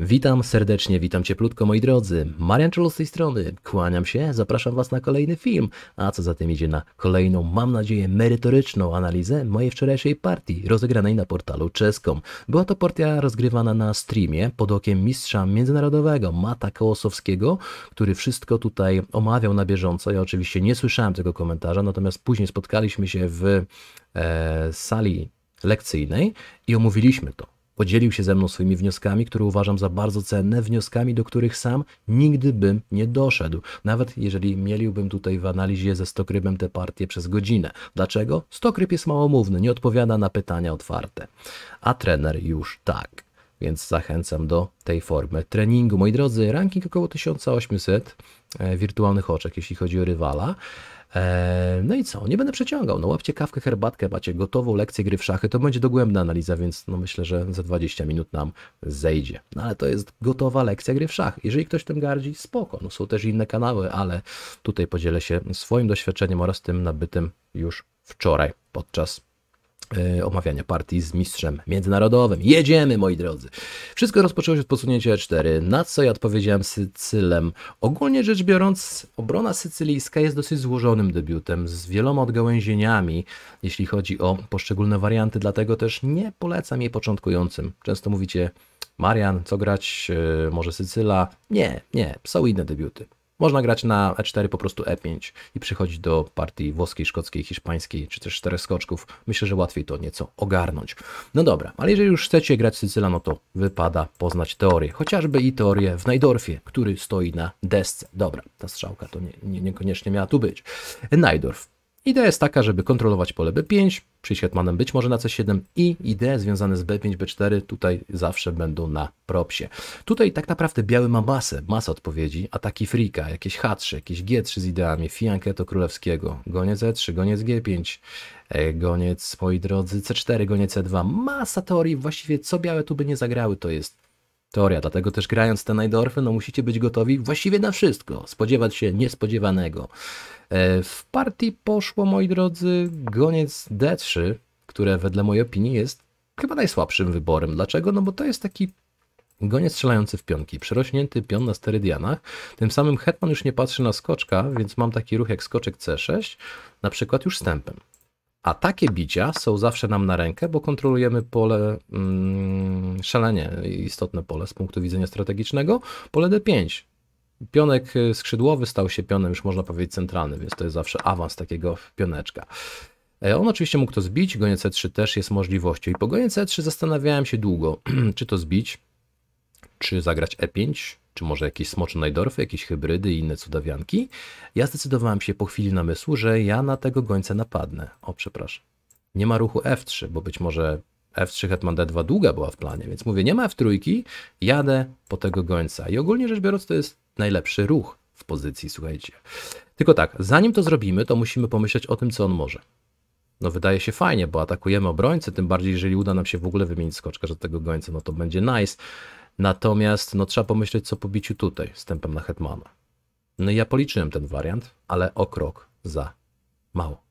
Witam serdecznie, witam cieplutko moi drodzy. Marian Czulu z tej strony. Kłaniam się, zapraszam Was na kolejny film, a co za tym idzie na kolejną, mam nadzieję, merytoryczną analizę mojej wczorajszej partii rozegranej na portalu czeskom. Była to partia rozgrywana na streamie pod okiem mistrza międzynarodowego Mata Kołosowskiego, który wszystko tutaj omawiał na bieżąco. Ja oczywiście nie słyszałem tego komentarza, natomiast później spotkaliśmy się w e, sali lekcyjnej i omówiliśmy to. Podzielił się ze mną swoimi wnioskami, które uważam za bardzo cenne, wnioskami, do których sam nigdy bym nie doszedł, nawet jeżeli mieliłbym tutaj w analizie ze Stokrybem tę partię przez godzinę. Dlaczego? Stokryb jest małomówny, nie odpowiada na pytania otwarte, a trener już tak. Więc zachęcam do tej formy treningu. Moi drodzy, ranking około 1800 e, wirtualnych oczek, jeśli chodzi o rywala. E, no i co? Nie będę przeciągał. No łapcie kawkę, herbatkę, macie gotową lekcję gry w szachy. To będzie dogłębna analiza, więc no myślę, że za 20 minut nam zejdzie. No ale to jest gotowa lekcja gry w szachy. Jeżeli ktoś tym gardzi, spoko. No są też inne kanały, ale tutaj podzielę się swoim doświadczeniem oraz tym nabytym już wczoraj podczas E, omawiania partii z mistrzem międzynarodowym. Jedziemy, moi drodzy! Wszystko rozpoczęło się od posunięcia E4, na co ja odpowiedziałem Sycylem. Ogólnie rzecz biorąc, obrona sycylijska jest dosyć złożonym debiutem, z wieloma odgałęzieniami, jeśli chodzi o poszczególne warianty, dlatego też nie polecam jej początkującym. Często mówicie, Marian, co grać, e, może Sycyla? Nie, nie, są inne debiuty. Można grać na E4, po prostu E5 i przychodzić do partii włoskiej, szkockiej, hiszpańskiej, czy też czterech skoczków. Myślę, że łatwiej to nieco ogarnąć. No dobra, ale jeżeli już chcecie grać Sycyla, no to wypada poznać teorię. Chociażby i teorię w Najdorfie, który stoi na desce. Dobra, ta strzałka to nie, nie, niekoniecznie miała tu być. Najdorf. Idea jest taka, żeby kontrolować pole B5, przyjść hetmanem być może na C7 i idee związane z B5, B4 tutaj zawsze będą na propsie. Tutaj tak naprawdę biały ma masę, masę odpowiedzi, ataki frika, jakieś H3, jakieś G3 z ideami, fianchetto królewskiego, goniec E3, goniec G5, e, goniec, moi drodzy, C4, goniec C2, e masa teorii, właściwie co białe tu by nie zagrały, to jest teoria, dlatego też grając te najdorfy, no musicie być gotowi właściwie na wszystko, spodziewać się niespodziewanego. E, w partii poszło, moi drodzy, goniec D3, które wedle mojej opinii jest chyba najsłabszym wyborem. Dlaczego? No bo to jest taki goniec strzelający w pionki, przerośnięty pion na sterydianach. Tym samym hetman już nie patrzy na skoczka, więc mam taki ruch jak skoczek C6, na przykład już stępem. A takie bicia są zawsze nam na rękę, bo kontrolujemy pole, mm, szalenie istotne pole z punktu widzenia strategicznego, pole D5 pionek y, skrzydłowy stał się pionem, już można powiedzieć, centralnym, więc to jest zawsze awans takiego pioneczka. E, on oczywiście mógł to zbić, goniec C3 e też jest możliwością. I po gonie C3 e zastanawiałem się długo, czy to zbić, czy zagrać E5, czy może jakieś smocze najdorfy, jakieś hybrydy i inne cudawianki. Ja zdecydowałem się po chwili namysłu, że ja na tego gońca napadnę. O, przepraszam. Nie ma ruchu F3, bo być może F3 hetman D2 długa była w planie, więc mówię, nie ma F3, jadę po tego gońca. I ogólnie rzecz biorąc to jest najlepszy ruch w pozycji, słuchajcie. Tylko tak, zanim to zrobimy, to musimy pomyśleć o tym, co on może. No wydaje się fajnie, bo atakujemy obrońcę, tym bardziej jeżeli uda nam się w ogóle wymienić skoczka za tego gońca, no to będzie nice. Natomiast no trzeba pomyśleć, co pobiciu tutaj, z tempem na Hetmana. No i ja policzyłem ten wariant, ale o krok za mało.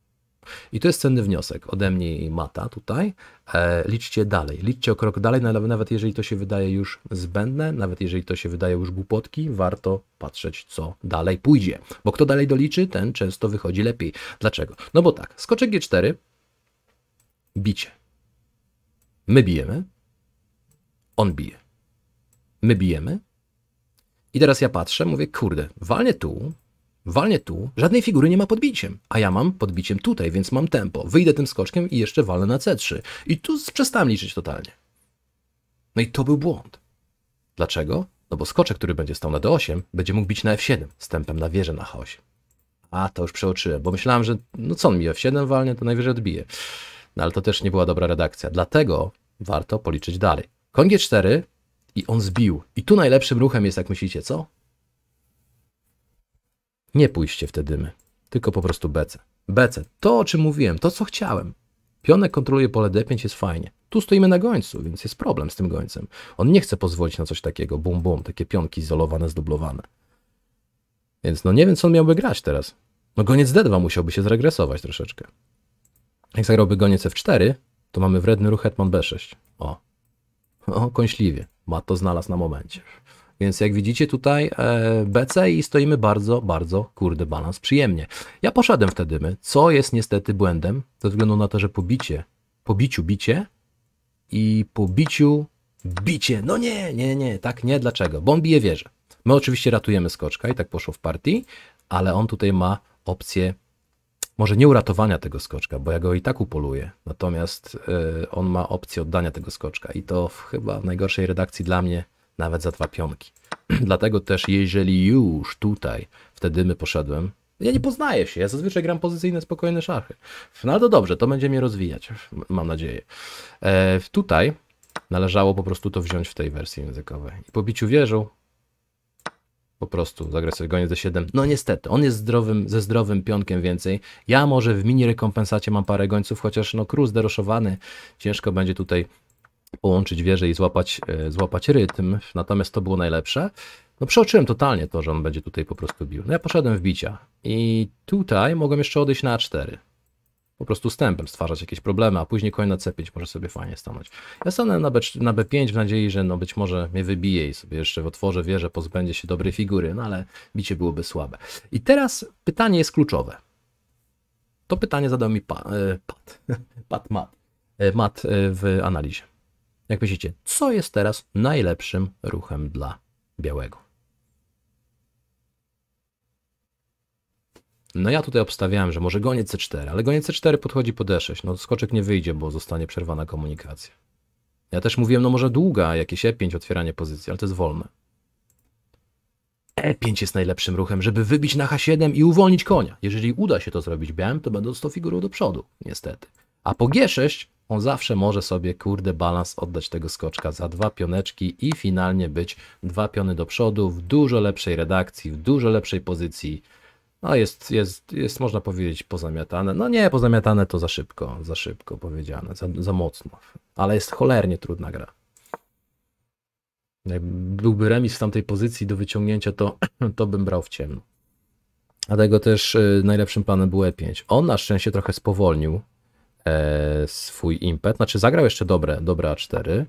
I to jest cenny wniosek ode mnie i Mata tutaj. E, liczcie dalej, liczcie o krok dalej, nawet jeżeli to się wydaje już zbędne, nawet jeżeli to się wydaje już głupotki, warto patrzeć, co dalej pójdzie. Bo kto dalej doliczy, ten często wychodzi lepiej. Dlaczego? No bo tak, skoczek G4, bicie. My bijemy, on bije. My bijemy. I teraz ja patrzę, mówię, kurde, walnie tu, walnie tu, żadnej figury nie ma podbiciem, a ja mam podbiciem tutaj, więc mam tempo. Wyjdę tym skoczkiem i jeszcze walnę na C3. I tu przestałem liczyć totalnie. No i to był błąd. Dlaczego? No bo skoczek, który będzie stał na D8, będzie mógł bić na F7 z tempem na wieżę na H8. A, to już przeoczyłem, bo myślałem, że no co on mi F7 walnie, to najwyżej odbije. No ale to też nie była dobra redakcja. Dlatego warto policzyć dalej. Koń G4 i on zbił. I tu najlepszym ruchem jest, jak myślicie, co? Nie pójście wtedy my, tylko po prostu BC. BC, to o czym mówiłem, to co chciałem. Pionek kontroluje pole D5, jest fajnie. Tu stoimy na gońcu, więc jest problem z tym gońcem. On nie chce pozwolić na coś takiego, bum bum, takie pionki izolowane, zdublowane. Więc no nie wiem, co on miałby grać teraz. No goniec D2 musiałby się zregresować troszeczkę. Jak zagrałby goniec F4, to mamy wredny ruch Hetman B6. O. O, kąśliwie. Ma to znalazł na momencie. Więc jak widzicie tutaj e, BC i stoimy bardzo, bardzo, kurde, balans przyjemnie. Ja poszedłem wtedy my, co jest niestety błędem, ze względu na to, że pobicie, pobiciu bicie i pobiciu bicie. No nie, nie, nie, tak nie, dlaczego? Bo on bije wieżę. My oczywiście ratujemy skoczka i tak poszło w partii, ale on tutaj ma opcję może nie uratowania tego skoczka, bo ja go i tak upoluję, natomiast e, on ma opcję oddania tego skoczka i to chyba w najgorszej redakcji dla mnie nawet za dwa pionki. Dlatego też, jeżeli już tutaj, wtedy my poszedłem, ja nie poznaję się, ja zazwyczaj gram pozycyjne, spokojne szachy. No ale to dobrze, to będzie mnie rozwijać, mam nadzieję. E, tutaj należało po prostu to wziąć w tej wersji językowej. I po biciu wieżą po prostu zagrać sobie goniec D7. No niestety, on jest zdrowym, ze zdrowym pionkiem więcej. Ja może w mini rekompensacie mam parę gońców, chociaż no Cruz deroszowany, ciężko będzie tutaj połączyć wieże i złapać, e, złapać rytm, natomiast to było najlepsze. No przeoczyłem totalnie to, że on będzie tutaj po prostu bił. No ja poszedłem w bicia i tutaj mogłem jeszcze odejść na 4 po prostu stępem stwarzać jakieś problemy, a później koń na C5 może sobie fajnie stanąć. Ja stanę na, b na B5 w nadziei, że no być może mnie wybije i sobie jeszcze otworzę wieże, pozbędzie się dobrej figury, no ale bicie byłoby słabe. I teraz pytanie jest kluczowe. To pytanie zadał mi e, Pat, Pat, Pat e, Mat, Mat w analizie. Jak myślicie, co jest teraz najlepszym ruchem dla białego? No ja tutaj obstawiałem, że może goniec C4, ale goniec C4 podchodzi po D6. E no skoczek nie wyjdzie, bo zostanie przerwana komunikacja. Ja też mówiłem, no może długa, jakieś E5 otwieranie pozycji, ale to jest wolne. E5 jest najlepszym ruchem, żeby wybić na H7 i uwolnić konia. Jeżeli uda się to zrobić białym, to będą 100 figurów do przodu, niestety. A po G6 on zawsze może sobie, kurde, balans oddać tego skoczka za dwa pioneczki i finalnie być dwa piony do przodu w dużo lepszej redakcji, w dużo lepszej pozycji. No jest, jest, jest można powiedzieć, pozamiatane. No nie, pozamiatane to za szybko, za szybko powiedziane, za, za mocno. Ale jest cholernie trudna gra. Jak byłby remis w tamtej pozycji do wyciągnięcia, to, to bym brał w ciemno. Dlatego też y, najlepszym planem był E5. On na szczęście trochę spowolnił e, swój impet. Znaczy zagrał jeszcze dobre, dobre A4.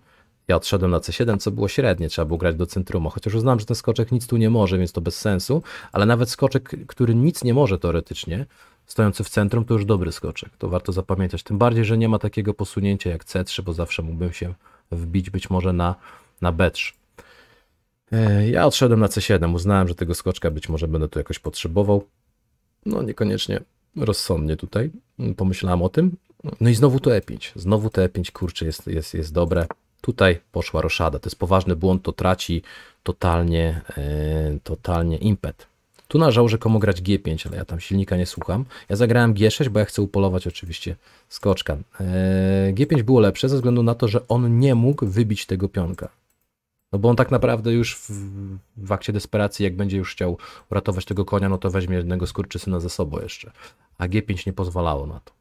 Ja odszedłem na C7, co było średnie, trzeba było grać do centrum, chociaż uznałem, że ten skoczek nic tu nie może, więc to bez sensu, ale nawet skoczek, który nic nie może teoretycznie, stojący w centrum, to już dobry skoczek, to warto zapamiętać. Tym bardziej, że nie ma takiego posunięcia jak C3, bo zawsze mógłbym się wbić być może na, na B3. E, ja odszedłem na C7, uznałem, że tego skoczka być może będę tu jakoś potrzebował. No niekoniecznie rozsądnie tutaj pomyślałem o tym, no i znowu to E5. Znowu to E5, kurczę, jest, jest, jest dobre. Tutaj poszła roszada. To jest poważny błąd, to traci totalnie, yy, totalnie impet. Tu że komu grać G5, ale ja tam silnika nie słucham. Ja zagrałem G6, bo ja chcę upolować oczywiście skoczka. Yy, e, G5 było lepsze ze względu na to, że on nie mógł wybić tego pionka. No bo on tak naprawdę już w, w akcie desperacji, jak będzie już chciał uratować tego konia, no to weźmie jednego skurczysyna ze sobą jeszcze. A G5 nie pozwalało na to.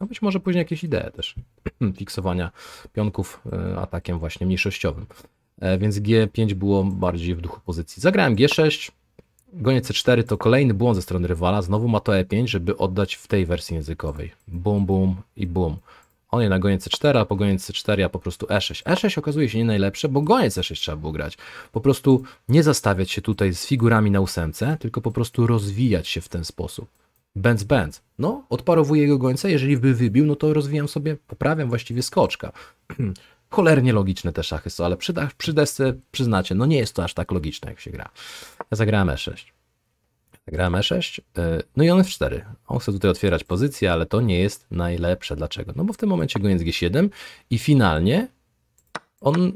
A no być może później jakieś idee też fiksowania pionków e, atakiem właśnie mniejszościowym. E, więc G5 było bardziej w duchu pozycji. Zagrałem G6, goniec C4 to kolejny błąd ze strony rywala. Znowu ma to E5, żeby oddać w tej wersji językowej. Bum, bum i bum. On je na goniec C4, a po goniec C4 ja po prostu E6. E6 okazuje się nie najlepsze, bo goniec E6 trzeba było grać. Po prostu nie zastawiać się tutaj z figurami na ósemce, tylko po prostu rozwijać się w ten sposób. Będz, bęc. No, odparowuję jego gońca, jeżeli by wybił, no to rozwijam sobie, poprawiam właściwie skoczka. Cholernie logiczne te szachy są, ale przy, przy desce przyznacie, no nie jest to aż tak logiczne, jak się gra. Ja zagrałem E6. Zagrałem E6, y, no i on F4. On chce tutaj otwierać pozycję, ale to nie jest najlepsze. Dlaczego? No bo w tym momencie goniec G7 i finalnie on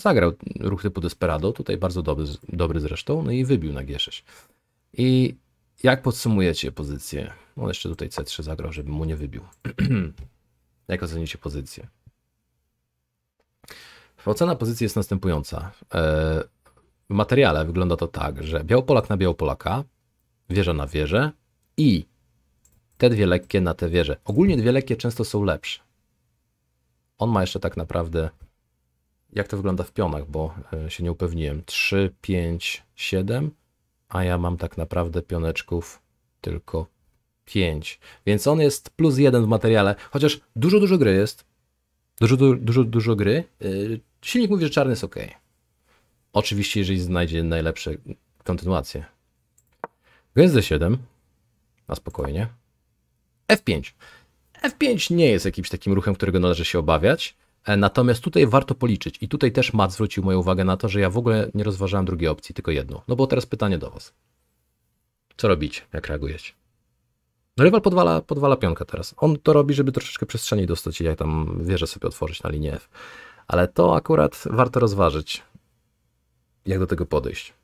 zagrał ruch typu Desperado, tutaj bardzo dobry, dobry zresztą, no i wybił na G6. I jak podsumujecie pozycję? On jeszcze tutaj C3 zagrał, żeby mu nie wybił. Jak ocenicie pozycję? Ocena pozycji jest następująca. E, w materiale wygląda to tak, że białopolak na białopolaka, wieża na wieżę i te dwie lekkie na te wieże. Ogólnie dwie lekkie często są lepsze. On ma jeszcze tak naprawdę, jak to wygląda w pionach, bo e, się nie upewniłem, 3, 5, 7, a ja mam tak naprawdę pioneczków tylko 5. Więc on jest plus 1 w materiale, chociaż dużo, dużo gry jest. Dużo, dużo, dużo gry. Yy, silnik mówi, że czarny jest ok. Oczywiście, jeżeli znajdzie najlepsze kontynuacje. Gwiazdę 7. Na spokojnie. F5. F5 nie jest jakimś takim ruchem, którego należy się obawiać. E, natomiast tutaj warto policzyć i tutaj też Matt zwrócił moją uwagę na to, że ja w ogóle nie rozważałem drugiej opcji, tylko jedną. No bo teraz pytanie do Was. Co robicie, jak reagujecie? No rywal podwala, podwala pionka teraz. On to robi, żeby troszeczkę przestrzeni dostać i jak tam wieżę sobie otworzyć na linię F. Ale to akurat warto rozważyć, jak do tego podejść.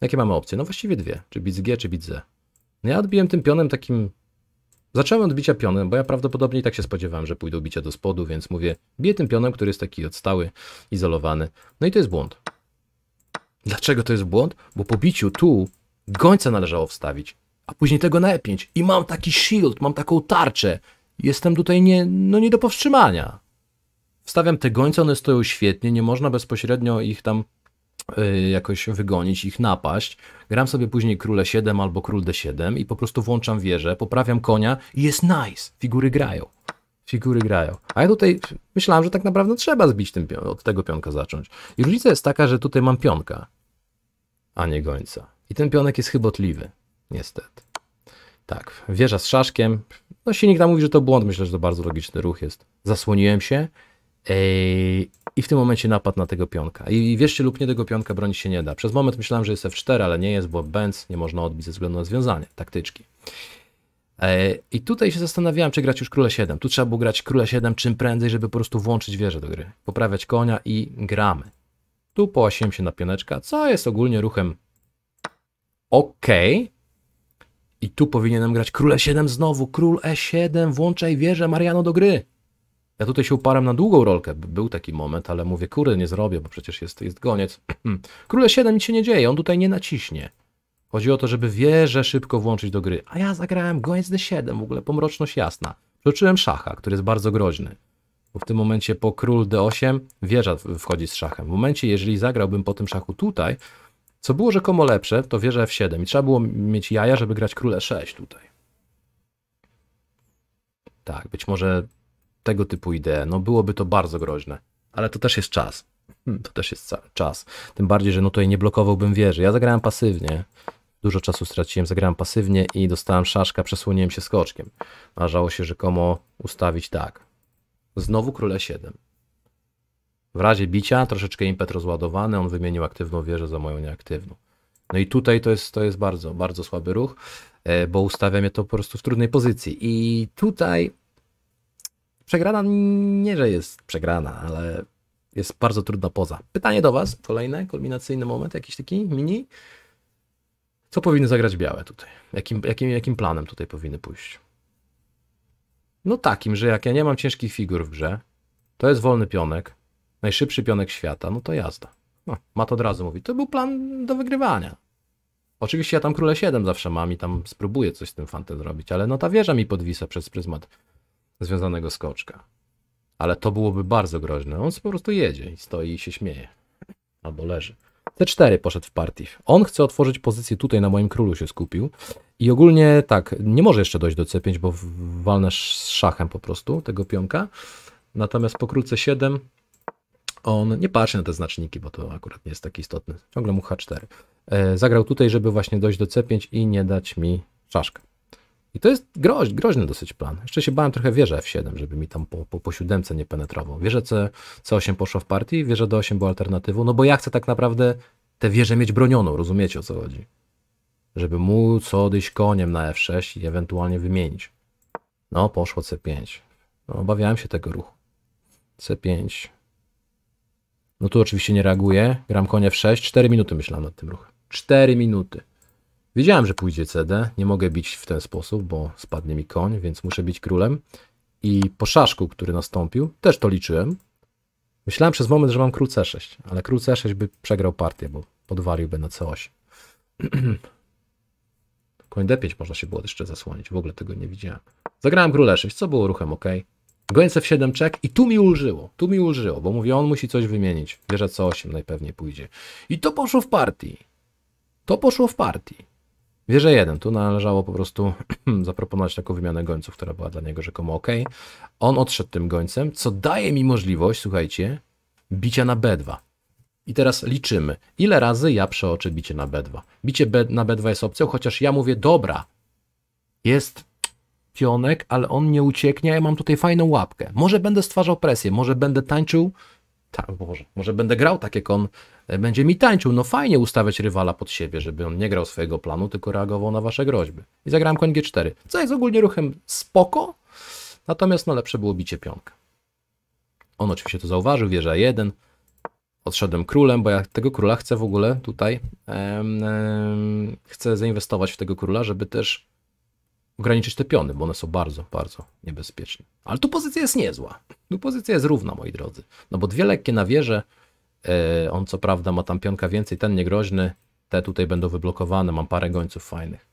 Jakie mamy opcje? No właściwie dwie, czy bit G, czy bit Z. E. No ja odbiłem tym pionem takim Zacząłem od bicia pionem, bo ja prawdopodobnie i tak się spodziewałem, że pójdą bicia do spodu, więc mówię, biję tym pionem, który jest taki odstały, izolowany. No i to jest błąd. Dlaczego to jest błąd? Bo po biciu tu gońca należało wstawić, a później tego na E5. I mam taki shield, mam taką tarczę. Jestem tutaj nie, no nie do powstrzymania. Wstawiam te gońce, one stoją świetnie, nie można bezpośrednio ich tam Y, jakoś wygonić, ich napaść. Gram sobie później króle 7 albo król d7 i po prostu włączam wieżę, poprawiam konia i jest nice. Figury grają. Figury grają. A ja tutaj myślałem, że tak naprawdę trzeba zbić od tego pionka zacząć. I różnica jest taka, że tutaj mam pionka, a nie gońca. I ten pionek jest chybotliwy, niestety. Tak, wieża z szaszkiem. No silnik tam mówi, że to błąd. Myślę, że to bardzo logiczny ruch jest. Zasłoniłem się, i w tym momencie napad na tego pionka. I wierzcie lub nie, tego pionka bronić się nie da. Przez moment myślałem, że jest F4, ale nie jest, bo Benz nie można odbić ze względu na związanie, taktyczki. E, I tutaj się zastanawiałem, czy grać już króle 7. Tu trzeba było grać króle 7 czym prędzej, żeby po prostu włączyć wieżę do gry. Poprawiać konia i gramy. Tu połasiłem się na pioneczka, co jest ogólnie ruchem ok. I tu powinienem grać króle 7 znowu, król E7, włączaj wieżę Mariano do gry. Ja tutaj się uparłem na długą rolkę, był taki moment, ale mówię, kurde, nie zrobię, bo przecież jest, jest goniec. Króle 7 nic się nie dzieje, on tutaj nie naciśnie. Chodzi o to, żeby wieżę szybko włączyć do gry. A ja zagrałem goniec D7, w ogóle pomroczność jasna. Przeczyłem szacha, który jest bardzo groźny. Bo w tym momencie po król D8 wieża wchodzi z szachem. W momencie, jeżeli zagrałbym po tym szachu tutaj, co było rzekomo lepsze, to wieża F7. I trzeba było mieć jaja, żeby grać król E6 tutaj. Tak, być może tego typu idee. No byłoby to bardzo groźne, ale to też jest czas. Hmm, to też jest czas. Tym bardziej, że no tutaj nie blokowałbym wieży. Ja zagrałem pasywnie, dużo czasu straciłem, zagrałem pasywnie i dostałem szaszka, przesłoniłem się skoczkiem. Należało się rzekomo ustawić tak. Znowu króle 7. W razie bicia troszeczkę impet rozładowany, on wymienił aktywną wieżę za moją nieaktywną. No i tutaj to jest, to jest bardzo, bardzo słaby ruch, e, bo ustawiam je to po prostu w trudnej pozycji. I tutaj Przegrana nie, że jest przegrana, ale jest bardzo trudna poza. Pytanie do Was, kolejne, kulminacyjny moment, jakiś taki mini. Co powinny zagrać białe tutaj? Jakim, jakim, jakim planem tutaj powinny pójść? No takim, że jak ja nie mam ciężkich figur w grze, to jest wolny pionek, najszybszy pionek świata, no to jazda. No, mat od razu mówi, to był plan do wygrywania. Oczywiście ja tam króle 7 zawsze mam i tam spróbuję coś z tym fantem zrobić, ale no ta wieża mi podwisa przez pryzmat związanego z Ale to byłoby bardzo groźne. On po prostu jedzie i stoi i się śmieje. Albo leży. C4 poszedł w partii. On chce otworzyć pozycję tutaj, na moim królu się skupił. I ogólnie tak, nie może jeszcze dojść do C5, bo walnę z szachem po prostu tego pionka. Natomiast po król C7 on nie patrzy na te znaczniki, bo to akurat nie jest taki istotny. Ciągle mu H4. E, zagrał tutaj, żeby właśnie dojść do C5 i nie dać mi czaszkę. I to jest groźny dosyć plan. Jeszcze się bałem trochę wieża F7, żeby mi tam po, po, po siódemce nie penetrował. Wieża C, C8 poszła w partii, wieża D8 była alternatywą, no bo ja chcę tak naprawdę tę wieżę mieć bronioną, rozumiecie o co chodzi? Żeby móc odejść koniem na F6 i ewentualnie wymienić. No, poszło C5. No, obawiałem się tego ruchu. C5. No tu oczywiście nie reaguję. Gram konie w 6. 4 minuty myślałem nad tym ruchem. 4 minuty. Wiedziałem, że pójdzie CD. Nie mogę bić w ten sposób, bo spadnie mi koń, więc muszę bić królem. I po szaszku, który nastąpił, też to liczyłem. Myślałem przez moment, że mam król C6, ale król C6 by przegrał partię, bo podwaliłby na C8. koń D5 można się było jeszcze zasłonić, w ogóle tego nie widziałem. Zagrałem król E6, co było ruchem ok. Goń w 7 czek i tu mi ulżyło, tu mi ulżyło, bo mówię, on musi coś wymienić. Wierzę, C8 najpewniej pójdzie. I to poszło w partii. To poszło w partii. Wierzę 1. Tu należało po prostu zaproponować taką wymianę gońców, która była dla niego rzekomo ok. On odszedł tym gońcem, co daje mi możliwość, słuchajcie, bicia na B2. I teraz liczymy, ile razy ja przeoczę bicie na B2. Bicie B, na B2 jest opcją, chociaż ja mówię, dobra, jest pionek, ale on nie ucieknie, ja mam tutaj fajną łapkę. Może będę stwarzał presję, może będę tańczył, ta, Boże, może będę grał tak jak on będzie mi tańczył. No fajnie ustawiać rywala pod siebie, żeby on nie grał swojego planu, tylko reagował na wasze groźby. I zagrałem koń g4, co jest ogólnie ruchem spoko, natomiast no lepsze było bicie pionka. On oczywiście to zauważył, wieża 1, odszedłem królem, bo ja tego króla chcę w ogóle tutaj, em, em, chcę zainwestować w tego króla, żeby też ograniczyć te piony, bo one są bardzo, bardzo niebezpieczne. Ale tu pozycja jest niezła. Tu pozycja jest równa, moi drodzy. No bo dwie lekkie na wieżę, E, on co prawda ma tam pionka więcej, ten niegroźny. Te tutaj będą wyblokowane, mam parę gońców fajnych.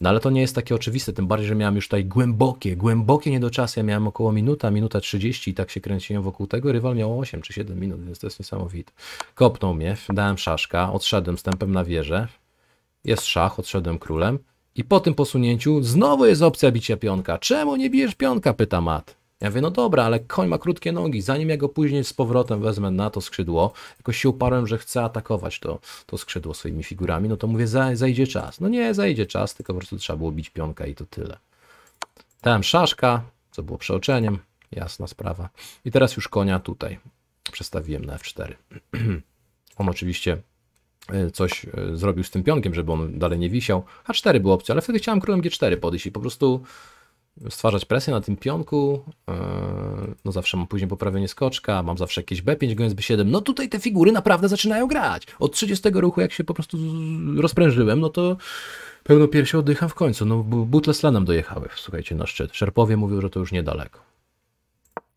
No ale to nie jest takie oczywiste, tym bardziej, że miałem już tutaj głębokie, głębokie niedoczasy. Ja miałem około minuta, minuta 30 i tak się kręciłem wokół tego. Rywal miał 8 czy 7 minut, więc to jest niesamowite. Kopnął mnie, dałem szaszka, odszedłem stępem na wieżę. Jest szach, odszedłem królem. I po tym posunięciu znowu jest opcja bicia pionka. Czemu nie bijesz pionka? pyta Mat. Ja mówię, no dobra, ale koń ma krótkie nogi, zanim ja go później z powrotem wezmę na to skrzydło, jakoś się uparłem, że chcę atakować to, to skrzydło swoimi figurami, no to mówię, zajdzie czas. No nie, zajdzie czas, tylko po prostu trzeba było bić pionka i to tyle. Dałem szaszka, co było przeoczeniem, jasna sprawa. I teraz już konia tutaj przestawiłem na F4. On oczywiście e, coś e, zrobił z tym pionkiem, żeby on dalej nie wisiał. H4 był opcja, ale wtedy chciałem królem G4 podejść i po prostu stwarzać presję na tym pionku. E, no zawsze mam później poprawienie skoczka, mam zawsze jakieś B5, goniec B7. No tutaj te figury naprawdę zaczynają grać. Od 30 ruchu, jak się po prostu rozprężyłem, no to pełno piersi oddycham w końcu. No butle slanem dojechały, słuchajcie, na szczyt. Szerpowie mówił, że to już niedaleko.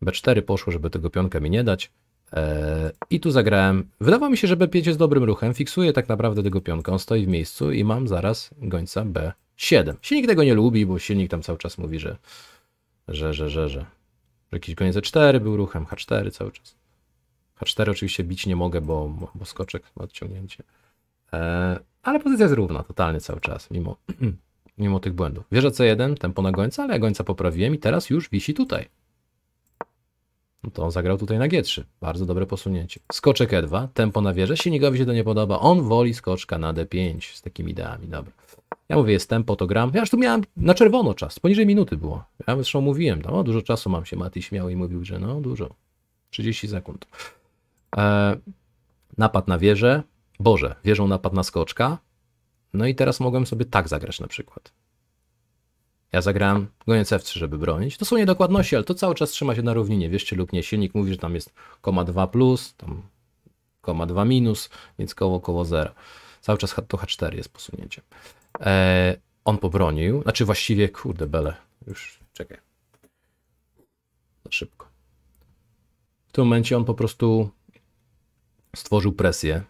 B4 poszło, żeby tego pionka mi nie dać. E, I tu zagrałem. Wydawało mi się, że B5 jest dobrym ruchem. Fiksuję tak naprawdę tego pionka. On stoi w miejscu i mam zaraz gońca B5. 7. Silnik tego nie lubi, bo silnik tam cały czas mówi, że że, że, że, że. Jakiś koniec E4 był ruchem, H4 cały czas. H4 oczywiście bić nie mogę, bo, bo skoczek ma odciągnięcie. E, ale pozycja jest równa totalnie cały czas, mimo, mimo tych błędów. Wieża C1, tempo na gońca, ale ja gońca poprawiłem i teraz już wisi tutaj. No to on zagrał tutaj na G3. Bardzo dobre posunięcie. Skoczek E2, tempo na wieżę, silnikowi się to nie podoba, on woli skoczka na D5 z takimi ideami, dobra. Ja mówię, jest tempo, to gram. Ja aż tu miałem na czerwono czas, poniżej minuty było. Ja zresztą mówiłem, no dużo czasu mam się, Mati śmiał i mówił, że no dużo, 30 sekund. E, napad na wieżę, Boże, wieżą napad na skoczka. No i teraz mogłem sobie tak zagrać na przykład. Ja zagrałem goniec F3, żeby bronić. To są niedokładności, ale to cały czas trzyma się na równinie, czy lub nie. Silnik mówi, że tam jest koma 2 plus, tam koma 2 minus, więc koło koło 0. Cały czas to H4 jest posunięciem. E, on pobronił, znaczy właściwie, kurde bele, już czekaj. Za no szybko. W tym momencie on po prostu stworzył presję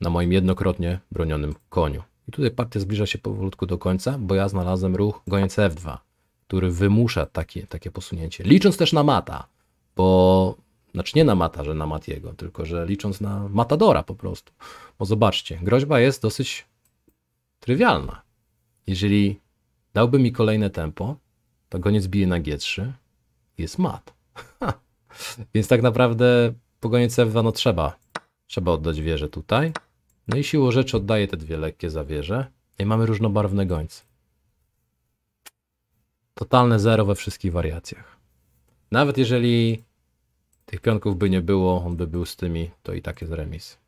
na moim jednokrotnie bronionym koniu. I tutaj partia zbliża się powolutku do końca, bo ja znalazłem ruch goniec F2, który wymusza takie, takie posunięcie. Licząc też na mata, bo znaczy nie na mata, że na Matiego, tylko że licząc na Matadora po prostu. Bo zobaczcie, groźba jest dosyć trywialna. Jeżeli dałby mi kolejne tempo, to goniec bije na G3 jest mat. Więc tak naprawdę po goniec F2 no trzeba. Trzeba oddać wieżę tutaj. No i siłą rzeczy oddaję te dwie lekkie zawierze. I mamy różnobarwne gońce. Totalne zero we wszystkich wariacjach. Nawet jeżeli tych pionków by nie było, on by był z tymi, to i tak jest remis.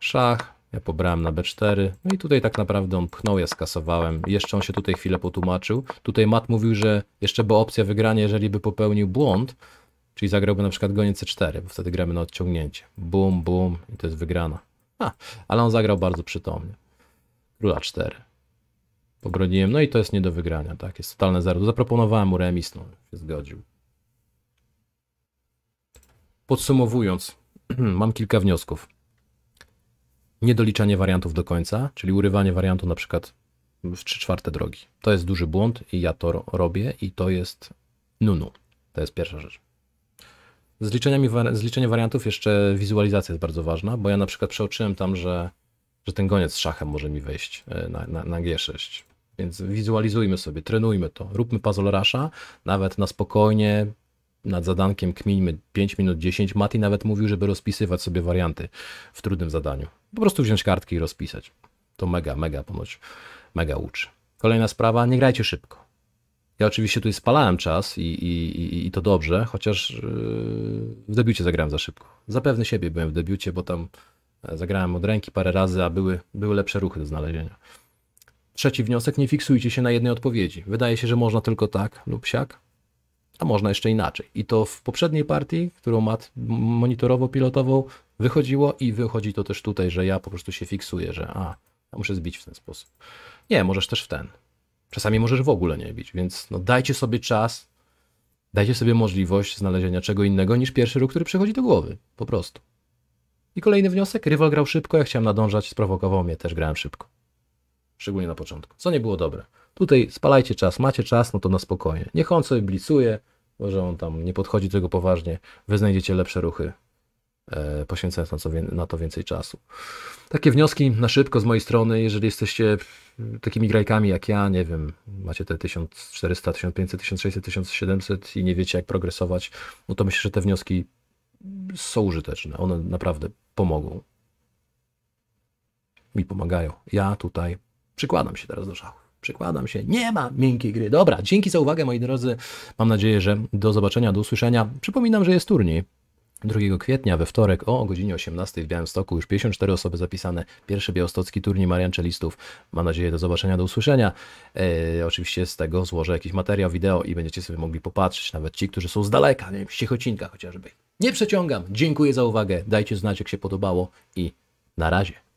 Szach, ja pobrałem na B4. No i tutaj tak naprawdę on pchnął, ja skasowałem. Jeszcze on się tutaj chwilę potłumaczył. Tutaj Mat mówił, że jeszcze była opcja wygrania, jeżeli by popełnił błąd, Czyli zagrałby na przykład goniec C4, bo wtedy gramy na odciągnięcie. Bum, bum i to jest wygrana. Ha, ale on zagrał bardzo przytomnie. Króla 4. Pobroniłem, no i to jest nie do wygrania, tak? Jest totalne zero. Zaproponowałem mu remis, no się zgodził. Podsumowując, mam kilka wniosków. Niedoliczanie wariantów do końca, czyli urywanie wariantu na przykład w 3 czwarte drogi. To jest duży błąd i ja to robię i to jest nunu. To jest pierwsza rzecz. Z, liczeniami, z liczeniem wariantów jeszcze wizualizacja jest bardzo ważna, bo ja na przykład przeoczyłem tam, że, że ten goniec z szachem może mi wejść e, na, na, na G6. Więc wizualizujmy sobie, trenujmy to, róbmy puzzle rasza, nawet na spokojnie, nad zadankiem kmińmy 5 minut 10. Mati nawet mówił, żeby rozpisywać sobie warianty w trudnym zadaniu. Po prostu wziąć kartki i rozpisać. To mega, mega ponoć, mega uczy. Kolejna sprawa, nie grajcie szybko. Ja oczywiście tutaj spalałem czas i, i, i to dobrze, chociaż y, w debiucie zagrałem za szybko. Zapewne siebie byłem w debiucie, bo tam e, zagrałem od ręki parę razy, a były, były lepsze ruchy do znalezienia. Trzeci wniosek, nie fiksujcie się na jednej odpowiedzi. Wydaje się, że można tylko tak lub siak, a można jeszcze inaczej. I to w poprzedniej partii, którą Mat monitorowo pilotował, wychodziło i wychodzi to też tutaj, że ja po prostu się fiksuję, że a, ja muszę zbić w ten sposób. Nie, możesz też w ten. Czasami możesz w ogóle nie bić, więc no dajcie sobie czas, dajcie sobie możliwość znalezienia czego innego niż pierwszy ruch, który przychodzi do głowy. Po prostu. I kolejny wniosek. Rywal grał szybko, ja chciałem nadążać, sprowokował mnie, też grałem szybko. Szczególnie na początku. Co nie było dobre. Tutaj spalajcie czas, macie czas, no to na spokojnie. Niech on sobie blicuje, może on tam nie podchodzi do tego poważnie. Wy znajdziecie lepsze ruchy E, poświęcając na, co, na to więcej czasu. Takie wnioski na szybko z mojej strony, jeżeli jesteście takimi grajkami jak ja, nie wiem, macie te 1400, 1500, 1600, 1700 i nie wiecie jak progresować, no to myślę, że te wnioski są użyteczne, one naprawdę pomogą. Mi pomagają. Ja tutaj przykładam się teraz do szału. Przykładam się. Nie ma miękkiej gry. Dobra, dzięki za uwagę moi drodzy. Mam nadzieję, że do zobaczenia, do usłyszenia. Przypominam, że jest turniej. 2 kwietnia we wtorek o godzinie 18 w Białymstoku już 54 osoby zapisane. Pierwszy białostocki turniej mariancelistów. Mam nadzieję do zobaczenia, do usłyszenia. E, oczywiście z tego złożę jakiś materiał wideo i będziecie sobie mogli popatrzeć, nawet ci, którzy są z daleka, nie wiem, z Ciechocinka chociażby. Nie przeciągam. Dziękuję za uwagę. Dajcie znać, jak się podobało i na razie.